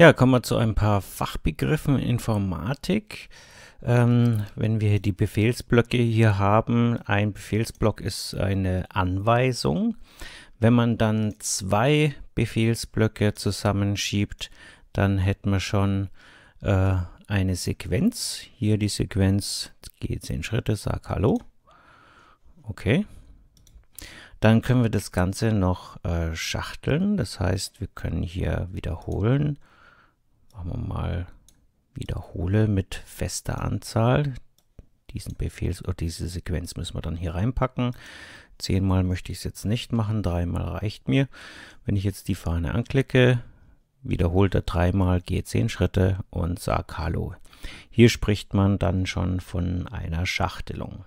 Ja, kommen wir zu ein paar Fachbegriffen Informatik. Ähm, wenn wir die Befehlsblöcke hier haben, ein Befehlsblock ist eine Anweisung. Wenn man dann zwei Befehlsblöcke zusammenschiebt, dann hätten wir schon äh, eine Sequenz. Hier die Sequenz, geht zehn Schritte, sag Hallo. Okay. Dann können wir das Ganze noch äh, schachteln. Das heißt, wir können hier wiederholen Machen wir mal wiederhole mit fester Anzahl. Diesen Befehl oder äh, diese Sequenz müssen wir dann hier reinpacken. Zehnmal möchte ich es jetzt nicht machen, dreimal reicht mir. Wenn ich jetzt die Fahne anklicke, wiederholt er dreimal, gehe zehn Schritte und sag Hallo. Hier spricht man dann schon von einer Schachtelung.